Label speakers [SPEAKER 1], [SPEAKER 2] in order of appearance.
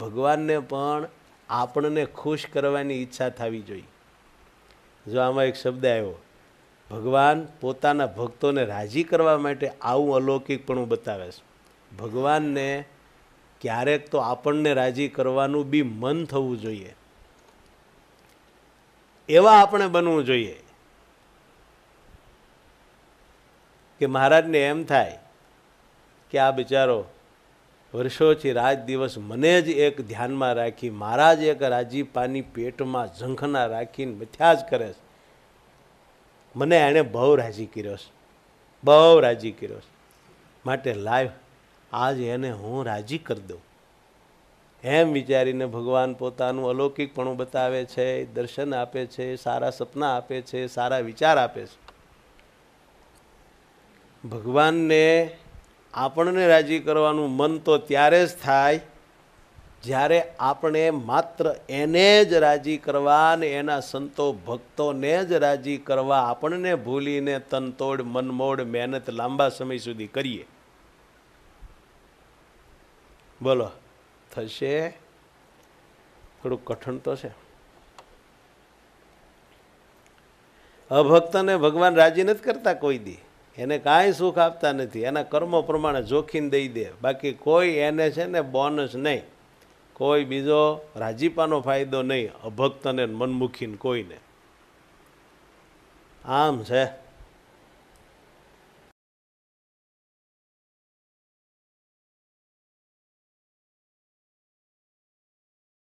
[SPEAKER 1] ભગવાનને પણ આપણને ખુશ કરવાની ઈચ્છા થવી જોઈએ જો આમાં એક શબ્દ આવ્યો ભગવાન પોતાના ભક્તોને રાજી કરવા માટે આવું અલૌકિકપણું બતાવે છે ભગવાનને ક્યારેક તો આપણને રાજી કરવાનું બી મન થવું જોઈએ એવા આપણે બનવું જોઈએ કે મહારાજને એમ થાય કે આ બિચારો વર્ષોથી રાત દિવસ મને જ એક ધ્યાનમાં રાખી મારા જ એક રાજીપાની પેટમાં ઝંખના રાખીને મથ્યા જ કરે છે મને એણે બહુ રાજી કર્યો છે બહુ રાજી કર્યો છે માટે લાઈવ આજ એને હું રાજી કરી દઉં એમ વિચારીને ભગવાન પોતાનું અલૌકિકપણું બતાવે છે દર્શન આપે છે સારા સપના આપે છે સારા વિચાર આપે છે ભગવાનને આપણને રાજી કરવાનું મન તો ત્યારે જ થાય જ્યારે આપણે માત્ર એને જ રાજી કરવા ને એના સંતો ભક્તોને જ રાજી કરવા આપણને ભૂલીને તનતોડ મનમોડ મહેનત લાંબા સમય સુધી કરીએ બોલો થશે થોડુંક કઠણ તો છે અભક્તને ભગવાન રાજી નથી કરતા કોઈ દી એને કાંઈ સુખ આપતા નથી એના કર્મો પ્રમાણે જોખીમ દઈ દે બાકી કોઈ એને છે ને બોનસ નહીં કોઈ બીજો રાજીપાનો ફાયદો નહીં અભક્તને મનમુખીને કોઈને આમ છે